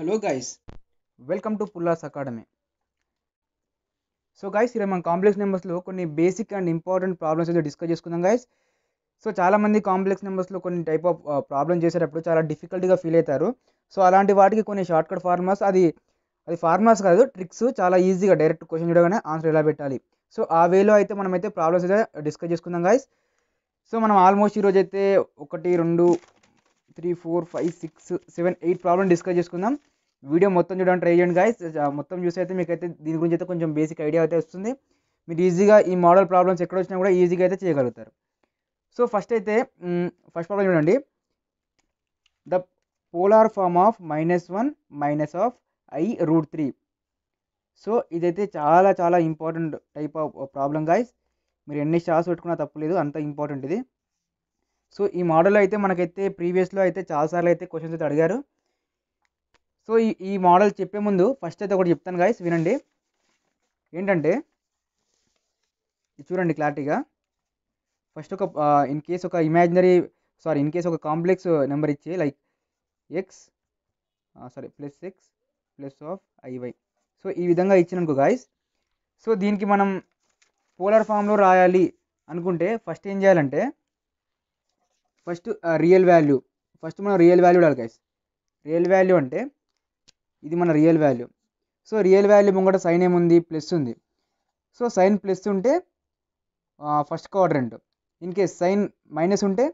Hello guys welcome to Pullas academy so guys ఈరోజు మనం complex నెంబర్స్లో కొన్ని బేసిక్ అండ్ ఇంపార్టెంట్ ప్రాబ్లమ్స్ అయితే డిస్కస్ చేసుకుందాం గైస్ సో చాలామంది కాంప్లెక్స్ నెంబర్స్లో కొన్ని టైప్ ఆఫ్ ప్రాబ్లమ్ చేసేటప్పుడు చాలా డిఫికల్ట్గా ఫీల్ అవుతారు సో అలాంటి వాటికి కొన్ని షార్ట్ కట్ ఫార్మాస్ అది అది ఫార్మాస్ కాదు ట్రిక్స్ చాలా ఈజీగా డైరెక్ట్ క్వశ్చన్ చూడగానే ఆన్సర్ ఎలా పెట్టాలి సో ఆ వేలో అయితే మనమైతే ప్రాబ్లమ్స్ అయితే డిస్కస్ చేసుకుందాం గాయస్ సో మనం ఆల్మోస్ట్ ఈరోజు అయితే ఒకటి రెండు three four five six seven eight problem discuss చేసుకుందాం వీడియో మొత్తం చూడడానికి ట్రై చేయండి గాయస్ మొత్తం చూసి అయితే మీకైతే దీని గురించి అయితే కొంచెం బేసిక్ ఐడియా అయితే వస్తుంది మీరు ఈజీగా ఈ మోడల్ ప్రాబ్లమ్స్ ఎక్కడ వచ్చినా కూడా ఈజీగా అయితే చేయగలుగుతారు సో ఫస్ట్ అయితే ఫస్ట్ ప్రాబ్లం చూడండి the polar form of minus one minus of i root three so ఇదైతే చాలా చాలా important type of problem guys మీరు ఎన్ని షాస్ పెట్టుకున్నా తప్పులేదు అంత ఇంపార్టెంట్ ఇది సో ఈ మోడల్ అయితే మనకైతే ప్రీవియస్లో అయితే చాలాసార్లు అయితే క్వశ్చన్స్ అయితే అడిగారు సో ఈ ఈ మోడల్ చెప్పే ముందు ఫస్ట్ అయితే ఒకటి చెప్తాను గాయస్ వినండి ఏంటంటే చూడండి క్లారిటీగా ఫస్ట్ ఒక ఇన్ కేస్ ఒక ఇమాజినరీ సారీ ఇన్ కేస్ ఒక కాంప్లెక్స్ నెంబర్ ఇచ్చి like x sorry plus x plus of i y so ఈ విధంగా ఇచ్చిననుకో గాయస్ సో దీనికి మనం పోలార్ ఫామ్లో రాయాలి అనుకుంటే ఫస్ట్ ఏం చేయాలంటే ఫస్ట్ రియల్ వాల్యూ ఫస్ట్ మనం real value guys real value అంటే ఇది మన real value so real value ముంగట సైన్ ఏముంది ప్లస్ ఉంది సో సైన్ ప్లస్ ఉంటే first quadrant in case sign minus ఉంటే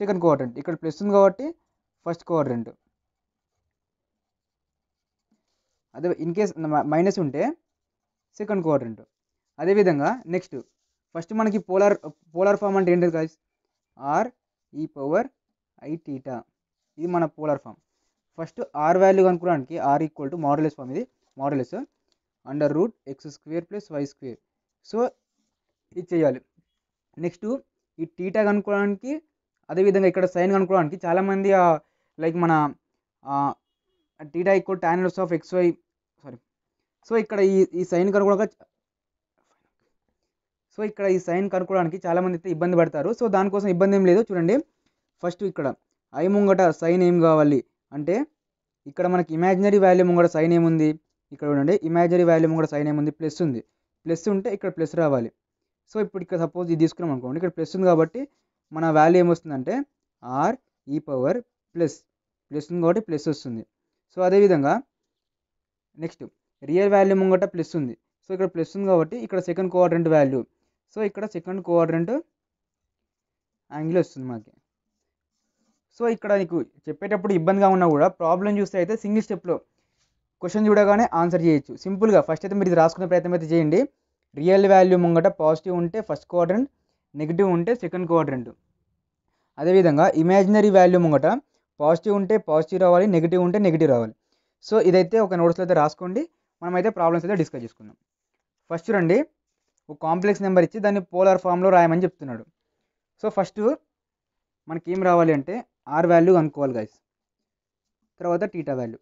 సెకండ్ క్వాడ్రంట్ ఇక్కడ ప్లస్ ఉంది కాబట్టి ఫస్ట్ క్వాడ్రంట్ అదే ఇన్ కేస్ మైనస్ ఉంటే సెకండ్ క్వాడ్రంట్ అదేవిధంగా నెక్స్ట్ ఫస్ట్ మనకి పోలార్ పోలార్ ఫామ్ అంటే ఏంటది కాదు ఆర్ ఈ పవర్ ఐ టీటా ఇది మన polar form first r value కనుక్కోవడానికి r equal to modulus form ఇది modulus under root x square plus y square so ఇది చేయాలి నెక్స్ట్ ఈ టీటా కనుక్కోవడానికి అదేవిధంగా ఇక్కడ సైన్ కనుక్కోవడానికి చాలామంది లైక్ మన theta equal tan of x y sorry so ఇక్కడ ఈ ఈ సైన్ కనుక్కోవడానికి సో ఇక్కడ ఈ సైన్ కనుక్కోవడానికి చాలామంది అయితే ఇబ్బంది పడతారు సో దానికోసం ఇబ్బంది ఏం లేదు చూడండి ఫస్ట్ ఇక్కడ ఐ ముంగట సైన్ ఏం కావాలి అంటే ఇక్కడ మనకి ఇమాజినరీ వాల్యూ ముంగడ సైన్ ఏముంది ఇక్కడ చూడండి ఇమాజినరీ వాల్యూ ముంగడ సైన్ ఏముంది ప్లస్ ఉంది ప్లస్ ఉంటే ఇక్కడ ప్లస్ రావాలి సో ఇప్పుడు ఇక్కడ సపోజ్ ఇది తీసుకున్నాం అనుకోండి ఇక్కడ ప్లస్ ఉంది కాబట్టి మన వాల్యూ ఏమొస్తుందంటే ఆర్ ఈ పవర్ ప్లస్ ప్లస్ ఉంది కాబట్టి ప్లస్ వస్తుంది సో అదేవిధంగా నెక్స్ట్ రియల్ వాల్యూ ముంగట ప్లస్ ఉంది సో ఇక్కడ ప్లస్ ఉంది కాబట్టి ఇక్కడ సెకండ్ కోఆర్డినెంట్ వాల్యూ సో ఇక్కడ సెకండ్ కోఆర్డినెంట్ యాంగిల్ వస్తుంది మనకి సో ఇక్కడ నీకు చెప్పేటప్పుడు ఇబ్బందిగా ఉన్నా కూడా ప్రాబ్లం చూస్తే అయితే సింగిల్ స్టెప్లో క్వశ్చన్ చూడగానే ఆన్సర్ చేయొచ్చు సింపుల్గా ఫస్ట్ అయితే మీరు ఇది రాసుకునే ప్రయత్నం అయితే చేయండి రియల్ వాల్యూ ముంగట పాజిటివ్ ఉంటే ఫస్ట్ క్వాడ్రంట్ నెగిటివ్ ఉంటే సెకండ్ క్వాడ్రంట్ అదేవిధంగా ఇమాజినరీ వాల్యూ ముంగట పాజిటివ్ ఉంటే పాజిటివ్ రావాలి నెగిటివ్ ఉంటే నెగిటివ్ రావాలి సో ఇదైతే ఒక నోట్స్లో అయితే రాసుకోండి మనమైతే ప్రాబ్లమ్స్ అయితే డిస్కస్ చేసుకుందాం ఫస్ట్ రండి ఒక కాంప్లెక్స్ నెంబర్ ఇచ్చి దాన్ని పోలార్ ఫామ్లో రాయమని చెప్తున్నాడు సో ఫస్ట్ మనకి ఏం రావాలి అంటే ఆర్ వాల్యూ కనుక్కోవాలి గైస్ తర్వాత theta value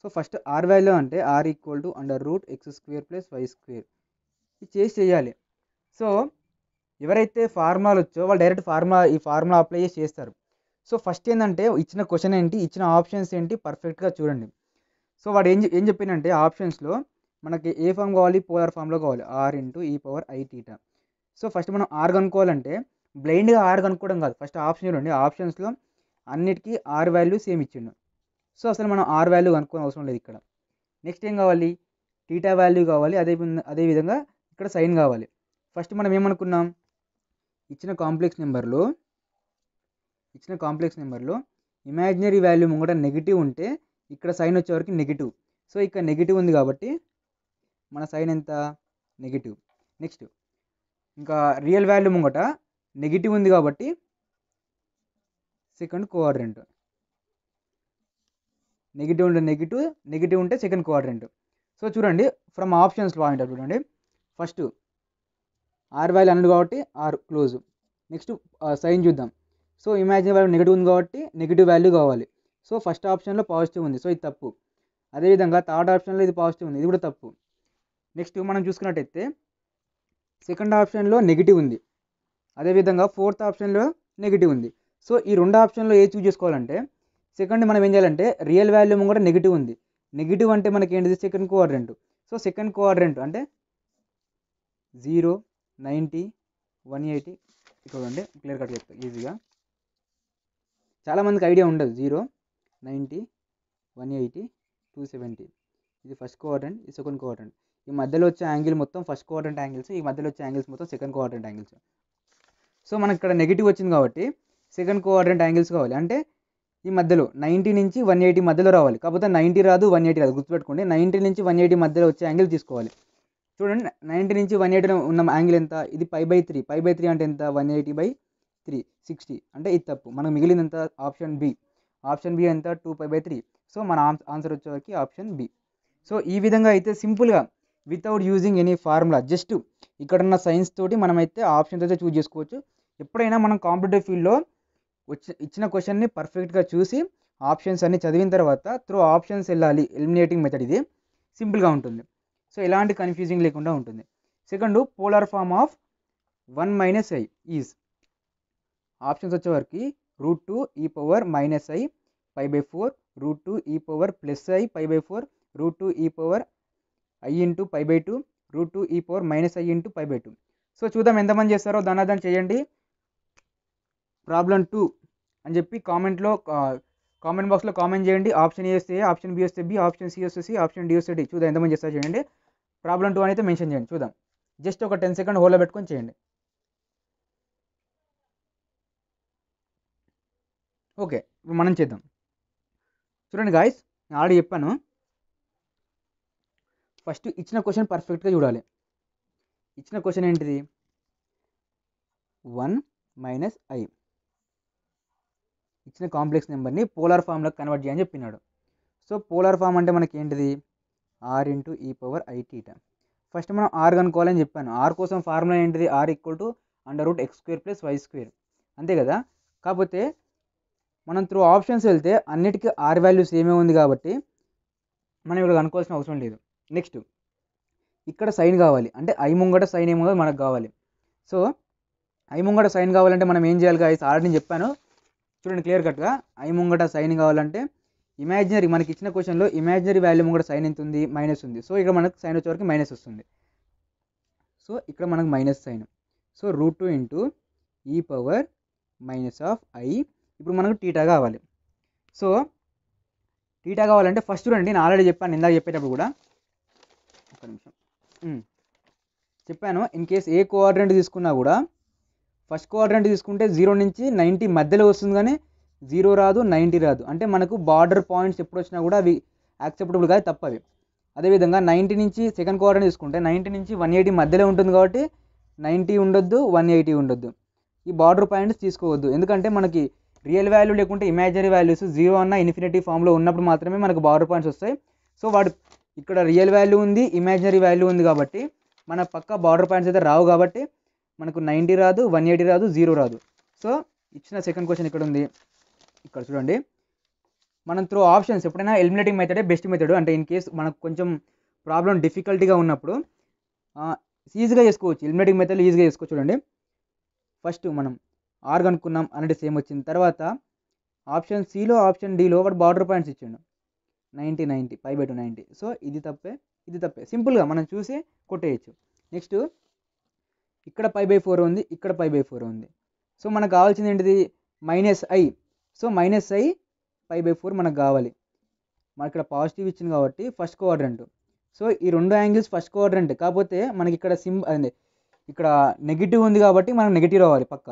so first r value అంటే r equal to under root x square plus y square ఇది చేసి చేయాలి సో ఎవరైతే ఫార్ములా వచ్చో వాళ్ళు డైరెక్ట్ ఫార్ములా ఈ ఫార్ములా అప్లై చేసి చేస్తారు సో ఫస్ట్ ఏంటంటే ఇచ్చిన క్వశ్చన్ ఏంటి ఇచ్చిన ఆప్షన్స్ ఏంటి పర్ఫెక్ట్గా చూడండి సో వాడు ఏం ఏం చెప్పిందంటే ఆప్షన్స్లో మనకి ఏ ఫామ్ కావాలి పోలార్ ఫామ్లో కావాలి r into e power i theta so first మనం ఆర్ కనుక్కోవాలంటే బ్లైండ్గా ఆర్ కనుక్కోవడం కాదు ఫస్ట్ ఆప్షన్ చూడండి ఆప్షన్స్లో అన్నిటికీ ఆర్ వాల్యూ సేమ్ ఇచ్చిండు సో అసలు మనం ఆర్ వాల్యూ కనుక్కోని అవసరం లేదు ఇక్కడ నెక్స్ట్ ఏం కావాలి టీటా వాల్యూ కావాలి అదే అదేవిధంగా ఇక్కడ సైన్ కావాలి ఫస్ట్ మనం ఏమనుకున్నాం ఇచ్చిన కాంప్లెక్స్ నెంబర్లో ఇచ్చిన కాంప్లెక్స్ నెంబర్లో ఇమాజినరీ వాల్యూ ముంగట నెగిటివ్ ఉంటే ఇక్కడ సైన్ వచ్చేవరకు నెగిటివ్ సో ఇక్కడ నెగిటివ్ ఉంది కాబట్టి మన సైన్ ఎంత నెగిటివ్ నెక్స్ట్ ఇంకా రియల్ వాల్యూ ముంగట నెగిటివ్ ఉంది కాబట్టి సెకండ్ కోఆర్డినెంట్ నెగిటివ్ ఉంటే నెగిటివ్ నెగిటివ్ ఉంటే సెకండ్ కోఆర్డినెంట్ సో చూడండి ఫ్రమ్ ఆప్షన్స్ పాయింట్ చూడండి ఫస్ట్ ఆర్ వాల్యూ అన్నాడు కాబట్టి ఆర్ క్లోజ్ నెక్స్ట్ సైన్ చూద్దాం సో ఇమాజిన్ వాల్యూ నెగిటివ్ ఉంది కాబట్టి నెగిటివ్ వాల్యూ కావాలి సో ఫస్ట్ ఆప్షన్లో పాజిటివ్ ఉంది సో ఇది తప్పు అదేవిధంగా థర్డ్ ఆప్షన్లో ఇది పాజిటివ్ ఉంది ఇది కూడా తప్పు నెక్స్ట్ మనం చూసుకున్నట్టయితే సెకండ్ ఆప్షన్లో నెగిటివ్ ఉంది అదేవిధంగా ఫోర్త్ ఆప్షన్లో నెగిటివ్ ఉంది సో ఈ రెండు ఆప్షన్లో ఏ చూజ్ చేసుకోవాలంటే సెకండ్ మనం ఏం చేయాలంటే రియల్ వాల్యూ కూడా నెగిటివ్ ఉంది నెగిటివ్ అంటే మనకి ఏంటిది second coordinate so second coordinate అంటే జీరో నైంటీ వన్ ఎయిటీ చూడండి క్లియర్ కట్ చెప్తా ఈజీగా చాలామందికి ఐడియా ఉండదు zero ninety one eighty two seventy ఇది ఫస్ట్ కోఆర్డెంట్ ఇది సెకండ్ కోఆర్డెంట్ ఈ మధ్యలో వచ్చే యాంగిల్ మొత్తం ఫస్ట్ కోఆర్డెంట్ యాంగిల్స్ ఈ మధ్యలో వచ్చే యాంగిల్స్ మొత్తం సెకండ్ కోఆర్డెంట్ యాంగిల్స్ సో మనకి ఇక్కడ నెగిటివ్ వచ్చింది కాబట్టి సెకండ్ కోఆర్డినేట్ యాంగిల్స్ కావాలి అంటే ఈ మధ్యలో నైంటీ నుంచి వన్ ఎయిటీ మధ్యలో రావాలి కాకపోతే నైంటీ రాదు వన్ ఎయిటీ రాదు గుర్తుపెట్టుకోండి నైంటీ నుంచి వన్ ఎయిటీ మధ్యలో వచ్చే యాంగిల్ తీసుకోవాలి చూడండి నైంటీ నుంచి వన్ ఎయిటీ ఉన్న యాంగిల్ ఎంత ఇది pi by three pi by three అంటే ఎంత one eighty by three sixty అంటే ఇది తప్పు మనకు మిగిలింది ఎంత ఆప్షన్ బి ఆప్షన్ బి ఎంత two pi by three so మన ఆన్సర్ వచ్చేవరకు ఆప్షన్ బి సో ఈ విధంగా అయితే సింపుల్గా without using any formula just ఇక్కడ ఉన్న సైన్స్ తోటి మనమైతే ఆప్షన్స్ అయితే చూజ్ చేసుకోవచ్చు ఎప్పుడైనా మనం కాంపిటేటివ్ ఫీల్డ్లో వచ్చి ఇచ్చిన క్వశ్చన్ని పర్ఫెక్ట్గా చూసి ఆప్షన్స్ అన్ని చదివిన తర్వాత త్రూ ఆప్షన్స్ వెళ్ళాలి ఎలిమినేటింగ్ మెథడ్ ఇది సింపుల్గా ఉంటుంది సో ఎలాంటి కన్ఫ్యూజింగ్ లేకుండా ఉంటుంది second polar form of one minus i is options వచ్చేవరకు root two e power minus i pi by four root two e power plus i pi by four root two e power i into pi by two root two e power minus i into pi by two so చూద్దాం ఎంతమంది చేస్తారో దానాదాన్ చేయండి problem two అని చెప్పి కామెంట్లో comment బాక్స్లో comment చేయండి option A వస్తే ఆప్షన్ బి వస్తే బి ఆప్షన్ సి వస్తే సి ఆప్షన్ డి వస్తే డి చూద్దాం ఎంతమంది చేస్తారు చేయండి ప్రాబ్లం టూ అయితే మెన్షన్ చేయండి చూద్దాం జస్ట్ ఒక టెన్ సెకండ్ హోల్లో పెట్టుకొని చేయండి ఓకే ఇప్పుడు మనం చేద్దాం చూడండి గాయస్ నేను ఆల్రెడీ చెప్పాను ఫస్ట్ ఇచ్చిన క్వశ్చన్ పర్ఫెక్ట్గా చూడాలి ఇచ్చిన క్వశ్చన్ ఏంటిది వన్ మైనస్ ఐ ఇచ్చిన కాంప్లెక్స్ నెంబర్ని పోలార్ ఫామ్లోకి కన్వర్ట్ చేయని చెప్పినాడు సో పోలార్ ఫామ్ అంటే మనకి ఏంటిది r into e power i theta first మనం ఆర్ కనుక్కోవాలని చెప్పాను ఆర్ కోసం ఫార్ములా ఏంటిది r equal to under root x square plus y square అంతే కదా కాకపోతే మనం త్రూ ఆప్షన్స్ వెళ్తే అన్నిటికీ ఆర్ వాల్యూ ఏమే ఉంది కాబట్టి మనం ఇక్కడ కనుక్కోవాల్సిన అవసరం లేదు నెక్స్ట్ ఇక్కడ సైన్ కావాలి అంటే ఐ ముంగట సైన్ ఏముందో మనకు కావాలి సో ఐ ముంగట సైన్ కావాలంటే మనం ఏం చేయాలి గాయస్ ఆల్రెడీ చెప్పాను చూడండి క్లియర్ కట్గా ఐ ముంగట సైన్ కావాలంటే ఇమాజినరీ మనకి ఇచ్చిన క్వశ్చన్లో ఇమాజినరీ వాల్యూ ముంగట సైన్ ఎంత ఉంది మైనస్ ఉంది సో ఇక్కడ మనకు సైన్ వచ్చేవరకు మైనస్ వస్తుంది సో ఇక్కడ మనకు minus sign so root two into e power minus of i ఇప్పుడు మనకు టీటా కావాలి సో టీటా కావాలంటే ఫస్ట్ చూడండి నేను ఆల్రెడీ చెప్పాను ఇందాక చెప్పేటప్పుడు కూడా ఒక నిమిషం చెప్పాను ఇన్ కేస్ ఏ కోఆర్డినేట్ తీసుకున్నా కూడా ఫస్ట్ క్వాడ్రంట్ తీసుకుంటే జీరో నుంచి నైంటీ మధ్యలో వస్తుంది కానీ జీరో రాదు నైంటీ రాదు అంటే మనకు బార్డర్ పాయింట్స్ ఎప్పుడు వచ్చినా కూడా అవి యాక్సెప్టబుల్ కాదు తప్పవి అదేవిధంగా నైంటీ నుంచి సెకండ్ క్వార్టర్ తీసుకుంటే నైంటీ నుంచి వన్ ఎయిటీ మధ్యలో ఉంటుంది కాబట్టి నైంటీ ఉండొద్దు వన్ ఎయిటీ ఉండొద్దు ఈ బార్డర్ పాయింట్స్ తీసుకోవద్దు ఎందుకంటే మనకి రియల్ వాల్యూ లేకుంటే ఇమాజినరీ వాల్యూస్ జీరో అన్న ఇన్ఫినిటీ ఫామ్లో ఉన్నప్పుడు మాత్రమే మనకు బార్డర్ పాయింట్స్ వస్తాయి సో వాడు ఇక్కడ రియల్ వాల్యూ ఉంది ఇమాజినరీ వాల్యూ ఉంది కాబట్టి మన పక్క బార్డర్ పాయింట్స్ అయితే రావు కాబట్టి మనకు నైంటీ రాదు వన్ ఎయిటీ రాదు జీరో రాదు సో ఇచ్చిన సెకండ్ క్వశ్చన్ ఇక్కడ ఉంది ఇక్కడ చూడండి మనం త్రూ ఆప్షన్స్ ఎప్పుడైనా ఎలిమినేటింగ్ మెథడే బెస్ట్ మెథడ్ అంటే ఇన్ కేస్ మనకు కొంచెం ప్రాబ్లం డిఫికల్టీగా ఉన్నప్పుడు ఈజీగా చేసుకోవచ్చు ఎలిమినేటింగ్ మెథడ్లో ఈజీగా చేసుకోవచ్చు చూడండి ఫస్ట్ మనం ఆర్ కనుక్కున్నాం అనేది సేమ్ వచ్చింది తర్వాత ఆప్షన్ సిలో ఆప్షన్ డిలో ఒకటి బార్డర్ పాయింట్స్ ఇచ్చిండు ninety ninety pi by two ninety so ఇది తప్పే ఇది తప్పే సింపుల్గా మనం చూసి కొట్టేయచ్చు నెక్స్ట్ ఇక్కడ పై బై ఫోర్ ఉంది ఇక్కడ పై బై ఫోర్ ఉంది సో మనకు కావాల్సింది ఏంటిది minus i so minus i pi by four మనకు కావాలి మనకి ఇక్కడ పాజిటివ్ ఇచ్చింది కాబట్టి ఫస్ట్ క్వాడ్రంట్ సో ఈ రెండు యాంగిల్స్ ఫస్ట్ క్వాడ్రంట్ కాకపోతే మనకి ఇక్కడ సిమ్ అదే ఇక్కడ నెగిటివ్ ఉంది కాబట్టి మనకు నెగిటివ్ రావాలి పక్క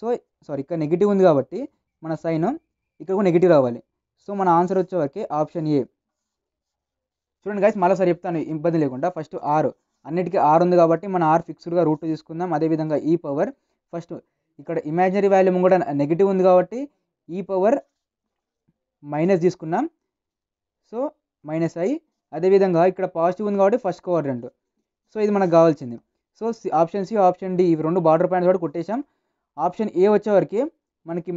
సో సారీ ఇక్కడ నెగిటివ్ ఉంది కాబట్టి మన సైన్ ఇక్కడ కూడా నెగిటివ్ రావాలి సో మన ఆన్సర్ వచ్చేవరకు ఆప్షన్ ఏ చూడండి గాయస్ మళ్ళీ సరే చెప్తాను ఇబ్బంది లేకుండా ఫస్ట్ ఆరు అన్నిటికీ ఆర్ ఉంది కాబట్టి మనం ఆర్ ఫిక్స్డ్గా రూట్ తీసుకుందాం అదేవిధంగా ఈ e పవర్ ఫస్ట్ ఇక్కడ ఇమాజినరీ వాల్యూమ్ కూడా నెగిటివ్ ఉంది కాబట్టి ఈ e పవర్ మైనస్ తీసుకున్నాం సో మైనస్ అయ్యి అదేవిధంగా ఇక్కడ పాజిటివ్ ఉంది కాబట్టి ఫస్ట్ కవర్ రెండు సో ఇది మనకు కావాల్సింది so option C option D ఇవి రెండు బార్డర్ పాయింట్స్ కూడా కొట్టేశాం ఆప్షన్ ఏ వచ్చేవరకు మనకి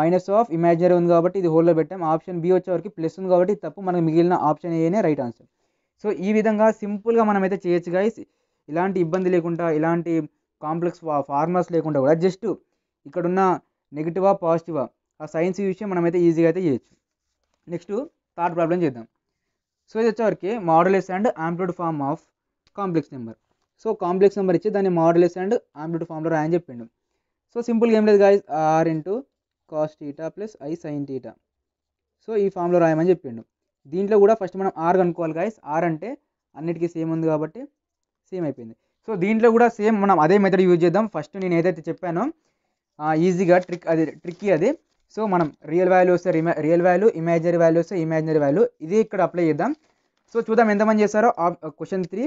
మైనస్ ఆఫ్ ఇమాజినరీ ఉంది కాబట్టి ఇది హోల్లో పెట్టాం ఆప్షన్ బి వచ్చేవరకు ప్లస్ ఉంది కాబట్టి తప్పు మనకు మిగిలిన ఆప్షన్ ఏనే రైట్ ఆన్సర్ సో ఈ విధంగా సింపుల్గా మనమైతే చేయొచ్చు గాయస్ ఇలాంటి ఇబ్బంది లేకుండా ఇలాంటి కాంప్లెక్స్ ఫార్మర్స్ లేకుండా కూడా జస్ట్ ఇక్కడున్న నెగిటివా పాజిటివా ఆ సైన్స్ విషయం మనమైతే ఈజీగా అయితే చేయొచ్చు నెక్స్ట్ థర్డ్ ప్రాబ్లం చేద్దాం సో ఇది వచ్చేవరకు modulus and amplitude form of complex number so complex number ఇచ్చి దాన్ని మోడలెస్ అండ్ ఆంప్లూడ్ ఫామ్లో రాయని చెప్పిండు సో సింపుల్గా ఏం లేదు guys r into cos theta plus i sine theta so ఈ ఫామ్లో రాయమని చెప్పిండు దీంట్లో కూడా ఫస్ట్ మనం ఆర్ కనుక్కోవాలి గాయస్ ఆర్ అంటే అన్నిటికీ సేమ్ ఉంది కాబట్టి సేమ్ అయిపోయింది సో దీంట్లో కూడా సేమ్ మనం అదే మెథడ్ యూజ్ చేద్దాం ఫస్ట్ నేను ఏదైతే చెప్పానో ఈజీగా ట్రిక్ అది ట్రిక్కీ అది సో మనం రియల్ వాల్యూ వస్తే రియల్ వాల్యూ ఇమాజినరీ వాల్యూ వస్తే ఇమాజినరీ వాల్యూ ఇది ఇక్కడ అప్లై చేద్దాం సో చూద్దాం ఎంతమంది చేస్తారో క్వశ్చన్ త్రీ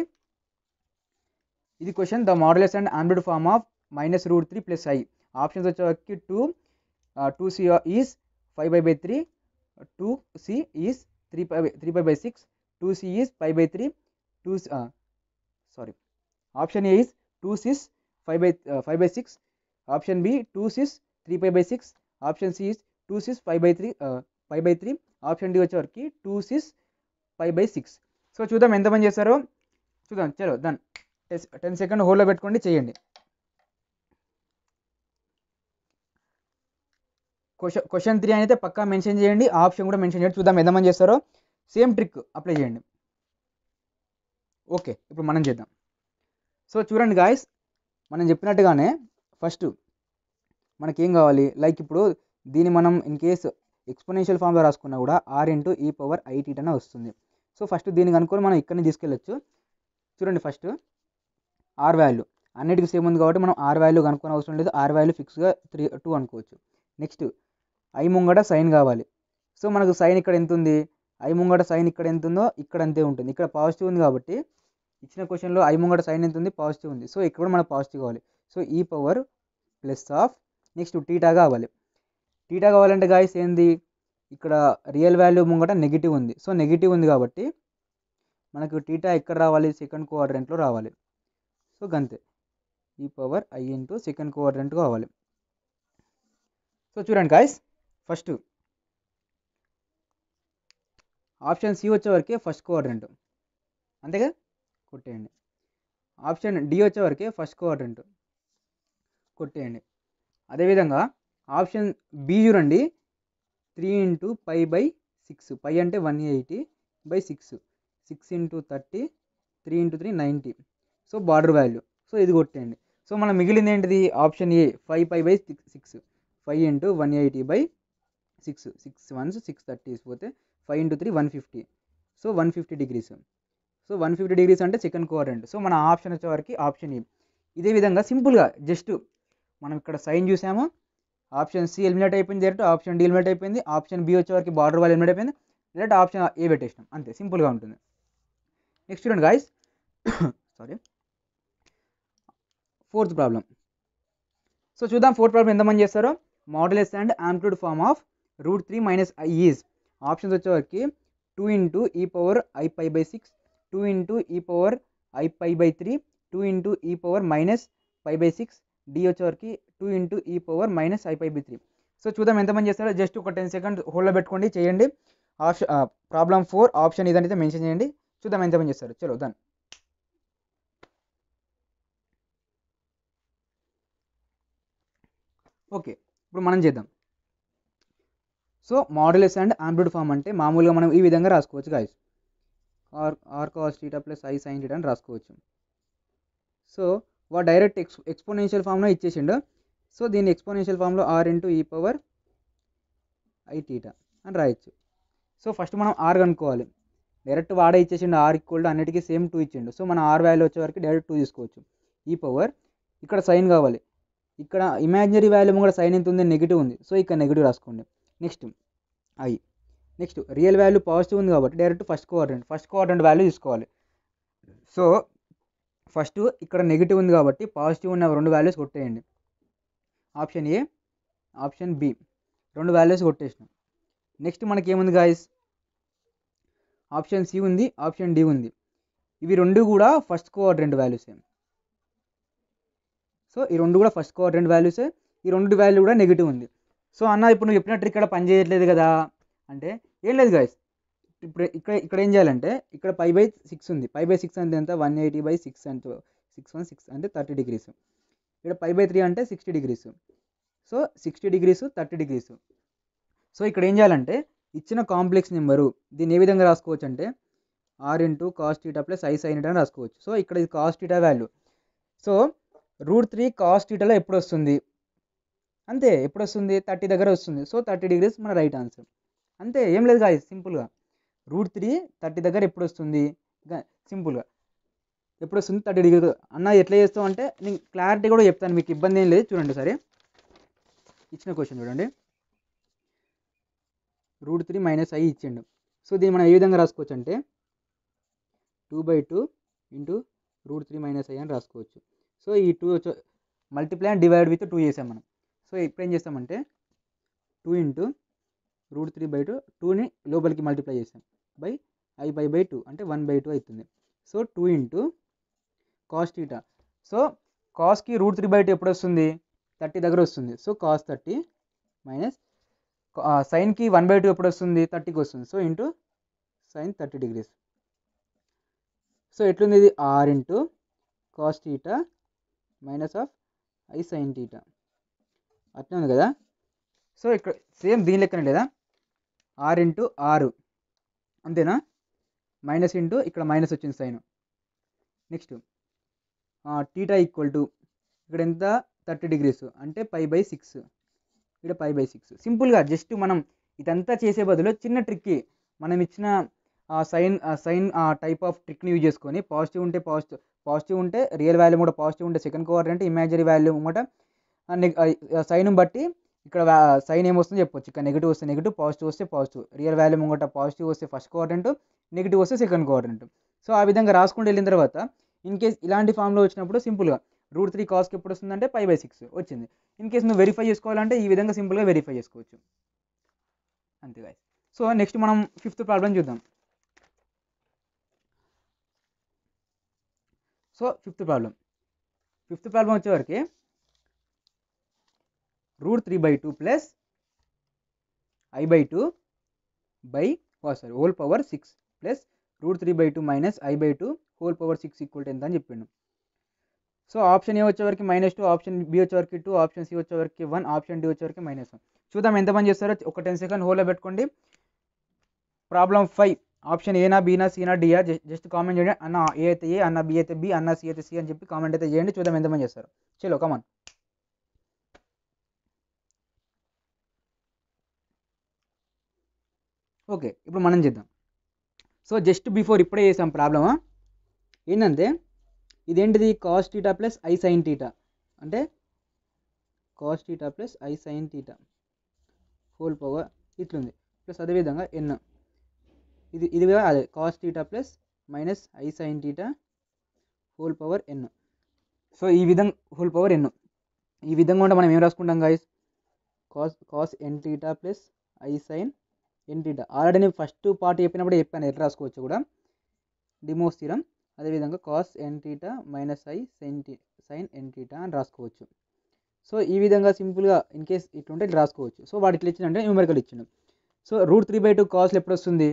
ఇది question the modulus and amplitude form of minus root three plus i options వచ్చేవకి two two cis five by by three two cis 3 pi by 3 pi by 6 2c is pi by 3 2 uh, sorry option a is 2 cis 5 by uh, 5 by 6 option b 2 cis 3 pi by 6 option c is 2 cis 5 by 3 uh, pi by 3 option D వచ్చేవరకు two cis five by six so చూద్దాం ఎంత పని చేస్తారో చూద్దాం చలో than ten second హోల్లో పెట్టుకోండి చేయండి క్వశ్చన్ క్వశ్చన్ త్రీ అయితే పక్కా మెన్షన్ చేయండి ఆప్షన్ కూడా మెన్షన్ చేయండి చూద్దాం ఎంతమంది చేస్తారో సేమ్ ట్రిక్ అప్లై చేయండి ఓకే ఇప్పుడు మనం చేద్దాం సో చూడండి గాయస్ మనం చెప్పినట్టుగానే ఫస్ట్ మనకేం కావాలి లైక్ ఇప్పుడు దీన్ని మనం ఇన్ కేస్ ఎక్స్పోనెన్షియల్ ఫామ్లో రాసుకున్నా కూడా r into e power i theta అనే వస్తుంది సో ఫస్ట్ దీన్ని కనుక్కొని మనం ఇక్కడిని తీసుకెళ్ళొచ్చు చూడండి ఫస్ట్ ఆర్ వాల్యూ అన్నిటికీ సేమ్ ఉంది కాబట్టి మనం ఆర్ వాల్యూ కనుక్కొని అవసరం లేదు ఆర్ వాల్యూ ఫిక్స్గా త్రీ టూ అనుకోవచ్చు నెక్స్ట్ ఐ ముంగట సైన్ కావాలి సో మనకు సైన్ ఇక్కడ ఎంత ఉంది ఐ ముంగట సైన్ ఇక్కడ ఎంత ఉందో ఇక్కడ అంతే ఉంటుంది ఇక్కడ పాజిటివ్ ఉంది కాబట్టి ఇచ్చిన క్వశ్చన్లో ఐ ముంగట సైన్ ఎంత ఉంది పాజిటివ్ ఉంది సో ఇక్కడ కూడా మనకు పాజిటివ్ కావాలి so e power plus of next theta కావాలి టీటా కావాలంటే గాయస్ ఏంది ఇక్కడ రియల్ వాల్యూ ముంగట నెగిటివ్ ఉంది సో నెగిటివ్ ఉంది కాబట్టి మనకు టీటా ఎక్కడ రావాలి సెకండ్ కోఆర్డినెంట్లో రావాలి సో గంతే e power i into second coordinate కావాలి సో చూడండి గాయస్ ఫస్ట్ ఆప్షన్ సి వచ్చేవరకే ఫస్ట్ కోఆర్డినెంట్ అంతేగా కొట్టేయండి ఆప్షన్ డి వచ్చేవరకే ఫస్ట్ కోఆర్డినెంట్ కొట్టేయండి అదేవిధంగా ఆప్షన్ బి చూడండి three into pi by six pi అంటే one eighty by six six into thirty three into three ninety so border value so ఇది కొట్టేయండి సో మనం మిగిలింది ఏంటిది option A five pi by six five into one eighty by six six once six thirties పోతే five into three one fifty so one fifty degrees so one fifty degrees అంటే second coordinate so మన option వచ్చేవారికి option ఈ e. ఇదే విధంగా సింపుల్గా just మనం ఇక్కడ సైన్ చూసాము ఆప్షన్ సి ఎలిమినేట్ అయిపోయింది డైరెక్ట్ ఆప్షన్ డి ఎలిమినేట్ అయిపోయింది ఆప్షన్ బి వచ్చేవారికి బార్డర్ వాళ్ళు ఎలిమినేట్ అయిపోయింది డైరెక్ట్ ఆప్షన్ ఏ పెట్టేసాం అంతే సింపుల్గా ఉంటుంది నెక్స్ట్ చూడండి guys sorry fourth problem so చూద్దాం ఫోర్త్ ప్రాబ్లం ఎంతమంది చేస్తారో modulus and amplitude form of root three minus i is options వచ్చేవరకు two into e power i pi by six two into e power i pi by three two into e power minus five by six D వచ్చేవరకు two into e power minus i pi by three so చూద్దాం ఎంతమంది చేస్తారో just ఒక ten second హోల్డ్లో పెట్టుకోండి చేయండి option problem four option ఇదనైతే mention చేయండి చూద్దాం ఎంతమంది చేస్తారు చలో దాన్ని ఓకే ఇప్పుడు మనం చేద్దాం so modulus and amplitude form అంటే మామూలుగా మనం ఈ విధంగా రాసుకోవచ్చు guys r r cos theta plus i sine theta అని రాసుకోవచ్చు సో వా డైరెక్ట్ ఎక్స్ ఎక్స్పోనెన్షియల్ ఫామ్లో ఇచ్చేసిండు సో దీన్ని ఎక్స్పోనెన్షియల్ ఫామ్లో r into e power i theta అని రాయొచ్చు సో ఫస్ట్ మనం ఆర్ కనుక్కోవాలి డైరెక్ట్ వాడే ఇచ్చేసిండు ఆర్ ఈక్వల్ అన్నిటికీ సేమ్ టూ ఇచ్చిండు సో మన ఆర్ వాల్యూ వచ్చే వరకు డైరెక్ట్ టూ తీసుకోవచ్చు ఈ e పవర్ ఇక్కడ సైన్ కావాలి ఇక్కడ ఇమాజినరీ వాల్యూ కూడా సైన్ ఎంత ఉంది నెగిటివ్ ఉంది సో ఇక్కడ నెగిటివ్ రాసుకోండి next i next real value positive ఉంది కాబట్టి direct first coordinate first coordinate value తీసుకోవాలి సో ఫస్ట్ ఇక్కడ నెగిటివ్ ఉంది కాబట్టి పాజిటివ్ ఉన్న రెండు వాల్యూస్ కొట్టేయండి ఆప్షన్ ఏ ఆప్షన్ బి రెండు వాల్యూస్ కొట్టేసినాం నెక్స్ట్ మనకి ఏముంది గాయస్ ఆప్షన్ సి ఉంది ఆప్షన్ డి ఉంది ఇవి రెండు కూడా ఫస్ట్ రెండు వాల్యూసే సో ఈ రెండు కూడా ఫస్ట్ రెండు వాల్యూసే ఈ రెండు వాల్యూ కూడా నెగిటివ్ ఉంది సో అన్న ఇప్పుడు నువ్వు చెప్పినట్టు ఇక్కడ పని చేయట్లేదు కదా అంటే ఏం లేదు గాయస్ ఇప్పుడు ఇక్కడ ఇక్కడ ఏం చేయాలంటే ఇక్కడ ఫైవ్ బై సిక్స్ ఉంది ఫైవ్ బై సిక్స్ అంటే ఎంత one eighty by six and six one six అంటే థర్టీ డిగ్రీస్ ఇక్కడ ఫైవ్ బై త్రీ అంటే sixty degrees so sixty degrees thirty degrees so ఇక్కడ ఏం చేయాలంటే ఇచ్చిన కాంప్లెక్స్ నెంబరు దీన్ని ఏ విధంగా రాసుకోవచ్చు అంటే r into cos theta plus i sine అని రాసుకోవచ్చు సో ఇక్కడ ఇది cos theta value so root three cos ఈటాలో ఎప్పుడు వస్తుంది అంతే ఎప్పుడు వస్తుంది థర్టీ దగ్గర వస్తుంది సో థర్టీ డిగ్రీస్ మన రైట్ ఆన్సర్ అంతే ఏం లేదు కాదు సింపుల్గా రూట్ త్రీ థర్టీ దగ్గర ఎప్పుడు వస్తుంది సింపుల్గా ఎప్పుడు వస్తుంది థర్టీ డిగ్రీ అన్న ఎట్లా చేస్తావు అంటే నేను క్లారిటీ కూడా చెప్తాను మీకు ఇబ్బంది ఏం లేదు చూడండి సరే ఇచ్చిన క్వశ్చన్ చూడండి రూట్ త్రీ మైనస్ ఐ ఇచ్చిండు సో దీన్ని మనం ఏ విధంగా రాసుకోవచ్చు అంటే two by two into root three minus i అని రాసుకోవచ్చు సో ఈ two multiply and divide with two చేసాం మనం సో ఇప్పుడు ఏం చేస్తామంటే two into root three by two టూని లోపలికి మల్టిప్లై చేస్తాం by i by by two అంటే వన్ బై టూ అవుతుంది so two into cos theta so కాస్ట్కి రూట్ త్రీ బై టూ ఎప్పుడు వస్తుంది థర్టీ దగ్గర వస్తుంది సో కాస్ థర్టీ మైనస్ సైన్కి వన్ బై టూ ఎప్పుడు వస్తుంది థర్టీకి వస్తుంది so into sine thirty degrees so ఎట్లుంది ఇది r into cos theta minus of i sine theta అట్లా ఉంది కదా సో ఇక్కడ సేమ్ దీని లెక్కన లేదా ఆర్ ఇంటూ ఆరు అంతేనా మైనస్ ఇంటూ ఇక్కడ మైనస్ వచ్చింది sine next theta equal to ఇక్కడ ఎంత థర్టీ డిగ్రీస్ అంటే పై బై సిక్స్ ఇక్కడ పై బై సిక్స్ సింపుల్గా జస్ట్ మనం ఇదంతా చేసే బదులు చిన్న ట్రిక్కి మనం ఇచ్చిన సైన్ సైన్ టైప్ ఆఫ్ ట్రిక్ని యూజ్ చేసుకొని పాజిటివ్ ఉంటే పాజిటివ్ పాజిటివ్ ఉంటే రియల్ వాల్యూ కూడా పాజిటివ్ ఉంటే సెకండ్ అంటే ఇమాజినరీ వాల్యూ కూడా సైన్ బట్టి ఇక్కడ సైన్ ఏమొస్తుందో చెప్పొచ్చు ఇక్కడ నెగిటివ్ వస్తే నెగిటివ్ పాజిటివ్ వస్తే పాజిటివ్ రియల్ వాల్యూ ముంగట పాజిటివ్ వస్తే ఫస్ట్ కోఆర్డినెంట్ నెగిటివ్ వస్తే సెకండ్ కోఆర్డినెంట్ సో ఆ విధంగా రాసుకుంటూ వెళ్ళిన తర్వాత ఇన్ కేస్ ఇలాంటి ఫామ్లో వచ్చినప్పుడు సింపుల్గా రూట్ త్రీ కాస్కి ఎప్పుడు వస్తుందంటే ఫైవ్ బై సిక్స్ వచ్చింది ఇన్ కేస్ నువ్వు వెరిఫై చేసుకోవాలంటే ఈ విధంగా సింపుల్గా వెరిఫై చేసుకోవచ్చు అంతే గాయస్ సో నెక్స్ట్ మనం ఫిఫ్త్ ప్రాబ్లం చూద్దాం so fifth problem fifth problem వచ్చేవరకు root three by two plus i by two by oh sir whole power six plus root three by two minus i by two whole power six equal to అని చెప్పిండు so option A వచ్చేవరకు minus two option B వచ్చేవరకు two option C వచ్చేవరకు one option D వచ్చేవరకు minus one చూద్దాం ఎంత పని చేస్తారో ఒక టెన్ సెకండ్ హోల్లో పెట్టుకోండి ప్రాబ్లం ఫైవ్ ఆప్షన్ ఏనా బీనా సీనా డియా జస్ట్ కామెంట్ చేయండి అన్న ఏ అయితే ఏ అన్న బి అయితే బి అన్న సి అయితే సి అని చెప్పి కామెంట్ అయితే చేయండి చూద్దాం ఎంతమంది చేస్తారు చలో కమాన్ ఓకే ఇప్పుడు మనం చేద్దాం సో జస్ట్ బిఫోర్ ఇప్పుడే చేసాం ప్రాబ్లమా ఏంటంటే ఇదేంటిది cos theta plus i sine theta అంటే cos theta plus i sine theta whole power ఇట్లుంది ప్లస్ అదేవిధంగా ఎన్ ఇది ఇది కూడా అదే cos theta plus minus i sine theta whole power n so ఈ విధంగా హోల్ పవర్ ఎన్ ఈ విధంగా ఉంటే మనం ఏం రాసుకుంటాం guys cos cos n theta plus i sine ఇంటింట ఆల్రెడీ నేను ఫస్ట్ పార్ట్ చెప్పినప్పుడు చెప్పాను ఎట్లా రాసుకోవచ్చు కూడా డిమో స్థిరం అదేవిధంగా కాస్ ఎన్టీటా మైనస్ ఐ సెంటీ సైన్ ఎన్టీటా అని రాసుకోవచ్చు సో ఈ విధంగా సింపుల్గా ఇన్ కేస్ ఇట్లుంటే ఇట్లా రాసుకోవచ్చు సో వాడు ఇట్లా ఇచ్చిందంటే న్యూమరికల్ ఇచ్చిండు so root three by two కాస్ట్లు ఎప్పుడు వస్తుంది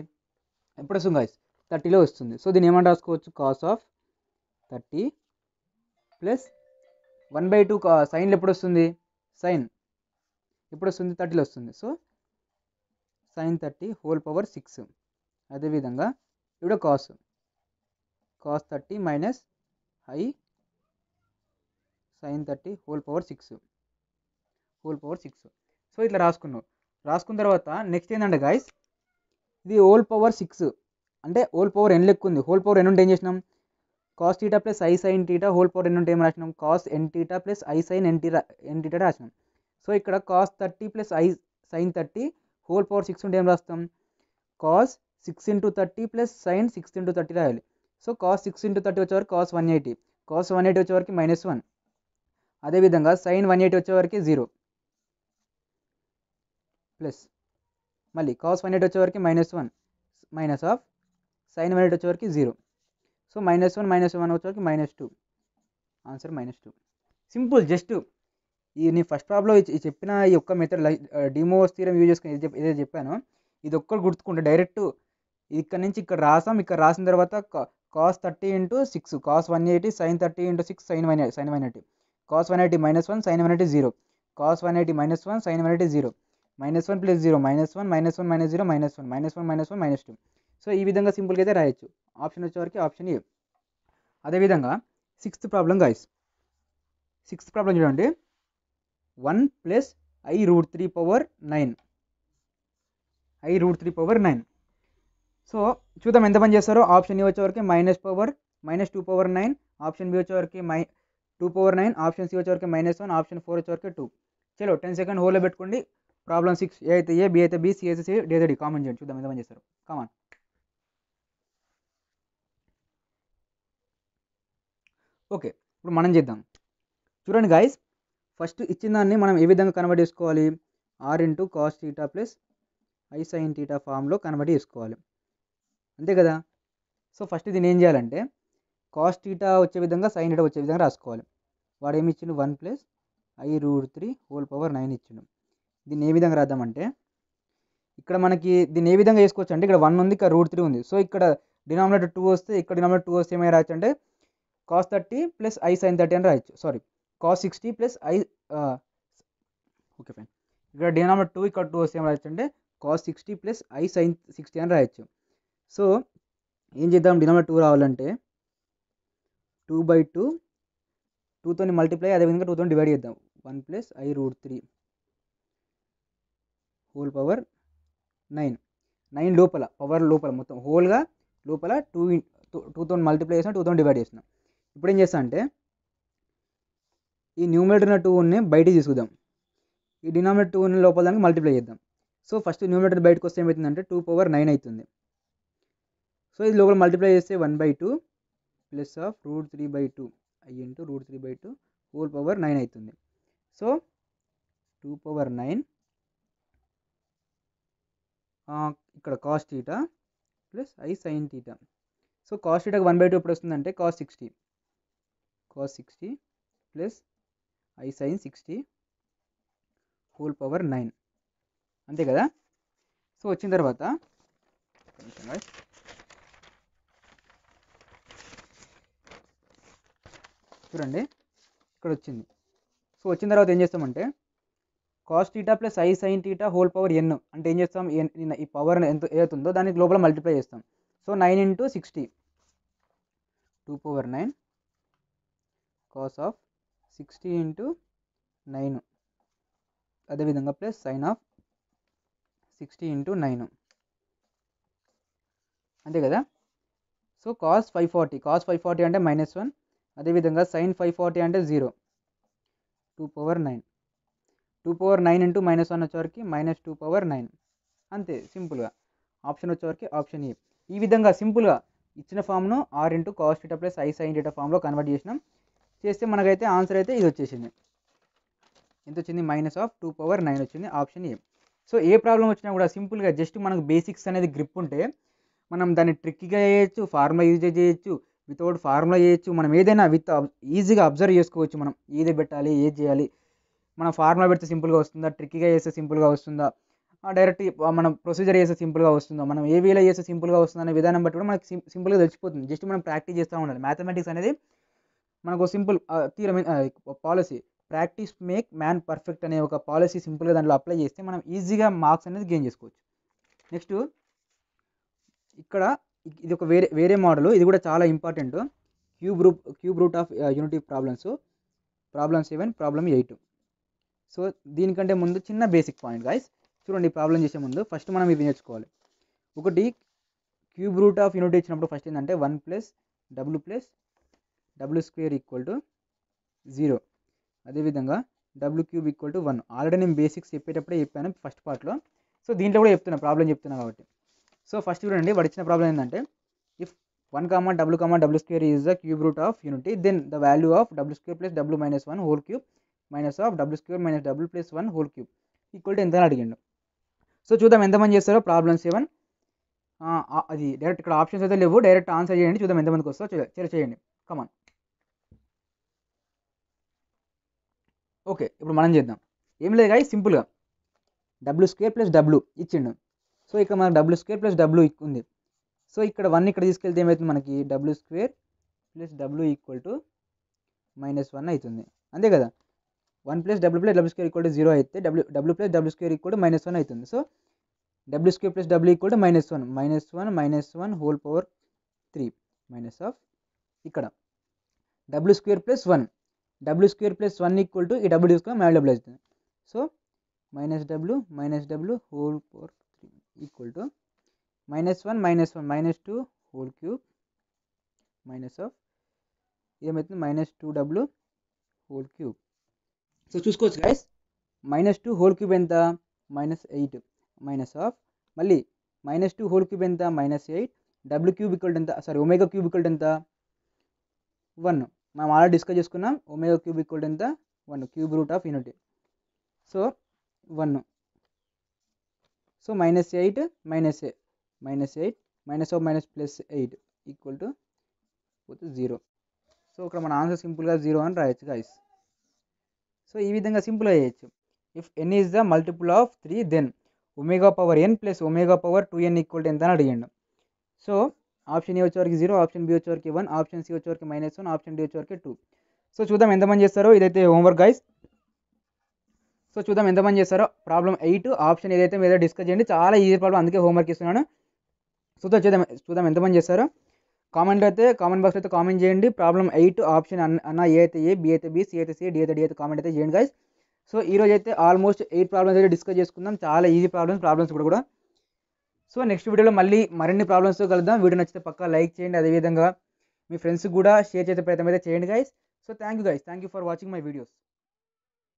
ఎప్పుడు వస్తుంది గాయస్ థర్టీలో వస్తుంది సో దీన్ని ఏమని రాసుకోవచ్చు cos of thirty plus one by two సైన్లు ఎప్పుడు వస్తుంది సైన్ ఎప్పుడు వస్తుంది థర్టీలో వస్తుంది so sine thirty whole power six అదేవిధంగా ఇవిడ cos cos thirty minus i sine thirty whole power six whole power six so ఇట్లా రాసుకున్నావు రాసుకున్న తర్వాత నెక్స్ట్ ఏంటంటే గాయస్ ఇది హోల్ పవర్ సిక్స్ అంటే హోల్ పవర్ ఎన్ లెక్క ఉంది హోల్ పవర్ ఎన్ ఉంటే ఏం చేసినాం cos theta plus i sine theta whole power n ఉంటే ఏమి రాసినాం cos n theta plus i sine n theta n theta రాసినాం సో ఇక్కడ cos thirty plus i sine thirty whole power six ఉంటే ఏం రాస్తాం cos six into thirty plus sine six into thirty రాయాలి so cos six into thirty వచ్చేవరకు cos one eighty cos one eighty వచ్చేవరకు minus one అదేవిధంగా sine one eighty వచ్చేవరకు zero plus మళ్ళీ cos one eight వచ్చేవరకు minus one minus of sine one eight వచ్చేవరకు zero so minus one minus one వచ్చేవరకు minus two answer minus two simple just ఈ నేను first ప్రాబ్లో చెప్పిన ఈ ఒక్క మెథడ్ డిమోస్ థీరం యూజ్ చేసుకుని ఏదైతే చెప్పానో ఇది ఒక్కటి గుర్తుకుంటే డైరెక్ట్ ఇక్కడ నుంచి ఇక్కడ రాసాం ఇక్కడ రాసిన తర్వాత cos thirty into six cos one eighty sine thirty into six sine one sine one eighty cos one eighty minus one sine one eighty zero cos one eighty minus one sine one eighty zero minus one plus zero minus one minus one minus zero minus one minus one minus one minus two so ఈ విధంగా సింపుల్గా అయితే రాయొచ్చు option వచ్చేవరకు option A అదేవిధంగా sixth problem guys sixth problem చూడండి one plus i root three power nine i root three power nine so చూద్దాం ఎంత పని చేస్తారో ఆప్షన్ ఏ వచ్చేవరకు minus power minus two power nine option B వచ్చేవరకు మై two power nine option C వచ్చేవరకు minus one option four వచ్చేవరకు two చలో టెన్ సెకండ్ హోల్లో పెట్టుకోండి ప్రాబ్లం సిక్స్ ఏ అయితే ఏ బి అయితే బి సి అయితే సి డి డి కామన్ చేయండి చూద్దాం ఎంత పని చేస్తారు కామన్ ఓకే ఇప్పుడు మనం చేద్దాం చూడండి గాయస్ ఫస్ట్ ఇచ్చిన దాన్ని మనం ఏ విధంగా కన్వర్ట్ చేసుకోవాలి r into cos theta plus i sine theta ఫామ్లో కన్వర్ట్ చేసుకోవాలి అంతే కదా సో ఫస్ట్ దీన్ని ఏం చేయాలంటే కాస్ టీటా వచ్చే విధంగా సైన్ టీటా వచ్చే విధంగా రాసుకోవాలి వాడు ఏమి ఇచ్చిండు one plus i root three whole power nine ఇచ్చిండు దీన్ని ఏ విధంగా రాద్దామంటే ఇక్కడ మనకి దీన్ని ఏ విధంగా వేసుకోవచ్చు అంటే ఇక్కడ వన్ ఉంది ఇక్కడ రూట్ త్రీ ఉంది సో ఇక్కడ డినామినేటర్ టూ వస్తే ఇక్కడ డినామినేటర్ టూ వస్తే ఏమైనా రాయొచ్చు అంటే cos thirty plus i sine thirty అని రాయొచ్చు sorry cos sixty plus i okay fine ఇక్కడ డినామర్ టూ ఇక్కడ టూ వస్తే ఏం రాయొచ్చు అంటే cos sixty plus i sine sixty అని రాయొచ్చు సో ఏం చేద్దాం డినామర్ టూ రావాలంటే టూ బై టూ టూతో మల్టిప్లై అదేవిధంగా టూతో డివైడ్ చేద్దాం one plus i root three whole power nine nine లోపల పవర్ లోపల మొత్తం హోల్గా లోపల టూ టూ టూతో మల్టిప్లై టూ టూతో డివైడ్ చేసిన ఇప్పుడు ఏం చేస్తా అంటే ఈ న్యూమరేటర్ టూని బయటికి తీసుకుందాం ఈ డినామినేటర్ టూని లోపల దానికి మల్టిప్లై చేద్దాం సో ఫస్ట్ న్యూమేటర్ బయటకు వస్తే ఏమవుతుందంటే టూ పవర్ నైన్ అవుతుంది సో ఇది లోపల మల్టిప్లై చేస్తే one by two plus of root three by two i into root three by two whole power nine అవుతుంది సో టూ పవర్ నైన్ ఇక్కడ cos theta plus i sine theta so cos టీటాకి one by two ఎప్పుడు వస్తుందంటే cos sixty cos sixty plus i sine sixty whole power nine అంతే కదా so వచ్చిన తర్వాత చూడండి ఇక్కడ వచ్చింది సో వచ్చిన తర్వాత ఏం చేస్తామంటే cos theta plus i sine theta whole power n అంటే ఏం చేస్తాం ఈ పవర్ ఎంత ఏదైతుందో దానికి లోపల మల్టిప్లై చేస్తాం so nine into sixty two power nine cos of sixty into nine అదేవిధంగా plus sine of sixty into nine అంతే కదా so cos five forty cos five forty అంటే మైనస్ వన్ అదేవిధంగా సైన్ ఫైవ్ ఫార్టీ అంటే zero two power nine two power nine into minus one వచ్చేవరకు minus two power nine అంతే సింపుల్గా option వచ్చేవరకు option ఏ ఈ విధంగా సింపుల్గా ఇచ్చిన ఫామ్ను r into cos theta plus i sine theta ఫామ్లో కన్వర్ట్ చేసినాం చేస్తే మనకైతే ఆన్సర్ అయితే ఇది వచ్చేసింది ఎంత వచ్చింది minus of two power nine వచ్చింది ఆప్షన్ ఏ సో ఏ ప్రాబ్లం వచ్చినా కూడా సింపుల్గా జస్ట్ మనకు బేసిక్స్ అనేది గ్రిప్ ఉంటే మనం దాన్ని ట్రిక్కీగా చేయొచ్చు ఫార్ములా యూజ్ చేయొచ్చు వితౌట్ ఫార్ములా చేయొచ్చు మనం ఏదైనా విత్ ఈజీగా అబ్జర్వ్ చేసుకోవచ్చు మనం ఏది పెట్టాలి ఏది చేయాలి మనం ఫార్ములా పెడితే సింపుల్గా వస్తుందా ట్రిక్కీగా చేస్తే సింపుల్గా వస్తుందా డైరెక్ట్ మనం ప్రొసీజర్ చేస్తే సింపుల్గా వస్తుందా మనం ఏ వేలో చేస్తే సింపుల్గా వస్తుందనే విధానం బట్టి కూడా మనకి సింపుల్గా తెలిసిపోతుంది జస్ట్ మనం ప్రాక్టీస్ చేస్తూ ఉండాలి మ్యాథమెటిక్స్ అనేది మనకు సింపుల్ తీరమైన policy practice make man perfect అనే ఒక పాలసీ సింపుల్గా దాంట్లో అప్లై చేస్తే మనం ఈజీగా మార్క్స్ అనేది గెయిన్ చేసుకోవచ్చు నెక్స్ట్ ఇక్కడ ఇది ఒక వేరే వేరే మోడల్ ఇది కూడా చాలా important cube root cube root of unity problems problem seven problem eight so దీనికంటే ముందు చిన్న బేసిక్ పాయింట్ గాయస్ చూడండి ప్రాబ్లం చేసే ముందు ఫస్ట్ మనం ఇది నేర్చుకోవాలి ఒకటి క్యూబ్ రూట్ ఆఫ్ యూనిట్ ఇచ్చినప్పుడు ఫస్ట్ ఏంటంటే one plus W plus W square equal to zero అదేవిధంగా W cube equal to one already నేను బేసిక్స్ చెప్పేటప్పుడే చెప్పాను ఫస్ట్ పార్ట్లో సో దీంట్లో కూడా చెప్తున్నా ప్రాబ్లం చెప్తున్నా కాబట్టి సో ఫస్ట్ చూడండి వాడు ఇచ్చిన ప్రాబ్లం ఏంటంటే if one comma W comma W square is the cube root of unity then the value of W square plus W minus one whole cube minus of W square minus W plus one whole cube equal to ఎంత అడిగిండు so చూద్దాం ఎంతమంది చేస్తారో problems ఏవన్ అది direct ఇక్కడ options అయితే లేవు డైరెక్ట్ ఆన్సర్ చేయండి చూద్దాం ఎంతమందికి వస్తుందో చేయండి కమాన్ ఓకే ఇప్పుడు మనం చేద్దాం ఏం లేదు కానీ సింపుల్గా డబ్ల్యూ స్క్వేర్ ప్లస్ డబ్ల్యూ ఇచ్చిండు సో ఇక్కడ మనకు డబ్ల్యూ స్క్వేర్ ప్లస్ డబ్ల్యూ ఉంది సో ఇక్కడ వన్ ఇక్కడ తీసుకెళ్తే ఏమవుతుంది మనకి W square plus W equal to minus one అవుతుంది అంతే కదా one plus W plus W square equal to zero అయితే W W plus W square equal to minus one అవుతుంది so W square plus W equal to minus one minus one minus one whole power three minus of ఇక్కడ W square plus one W square plus one equal to W square मैं W अच्छे so minus W minus W whole four three equal to minus one minus one minus two whole cube minus of इतनी minus two W whole cube so choose guys minus two whole cube minus A minus मल्ल minus two whole cube minus eight W cube equal sorry omega cube equal one మనం already discuss చేసుకున్నాం omega cube equal ఎంత one cube root of unity so one so minus eight minus A minus eight minus of minus plus eight equal to పోతే zero so ఇక్కడ మన answer సింపుల్గా zero అని రాయొచ్చు guys so ఈ విధంగా సింపుల్ అయ్యేయచ్చు if N is the multiple of three then omega power N plus omega power two N equal to ఎంత అని అడిగాడు సో ఆప్షన్ ఏ వచ్చేవరకు జీరో ఆప్షన్ బి వచ్చేవరకు వన్ ఆప్షన్ సి వచ్చేవరకు మైనస్ వన్ ఆప్షన్ డి వచ్చేవరకు two so చూద్దాం ఎంతమంది చేస్తారో ఇదైతే హోంవర్క్ గైస్ సో చూద్దాం ఎంతమంది చేస్తారో ప్రాబ్లం ఎయిట్ ఆప్షన్ ఏదైతే మీద డిస్కస్ చేయండి చాలా ఈజీ ప్రాబ్లం అందుకే హోంవర్క్ ఇస్తున్నాను సో చూద్దాం చూద్దాం ఎంతమంది చేస్తారో కామెంట్ అయితే కామెంట్ బాక్స్ అయితే కామెంట్ చేయండి ప్రాబ్లం ఎయిట్ ఆప్షన్ అన్న ఏ అయితే ఏ బి అయితే బి సి అయితే సి డి అయితే డి అయితే కామెంట్ అయితే చేయండి గైస్ సో ఈరోజు అయితే ఆల్మోస్ట్ ఎయిట్ ప్రాబ్లమ్స్ అయితే డిస్కస్ చేసుకుందాం చాలా ఈజీ ప్రాబ్లమ్స్ ప్రాబ్లమ్స్ కూడా కూడా సో నెక్స్ట్ వీడియోలో మళ్ళీ మరిన్ని ప్రాబ్లమ్స్తో కలుద్దాం వీడియో నచ్చితే పక్కా లైక్ చేయండి అదేవిధంగా మీ ఫ్రెండ్స్ కూడా షేర్ చేసే ప్రయత్నం అయితే చేయండి guys so thank you guys thank you for watching my videos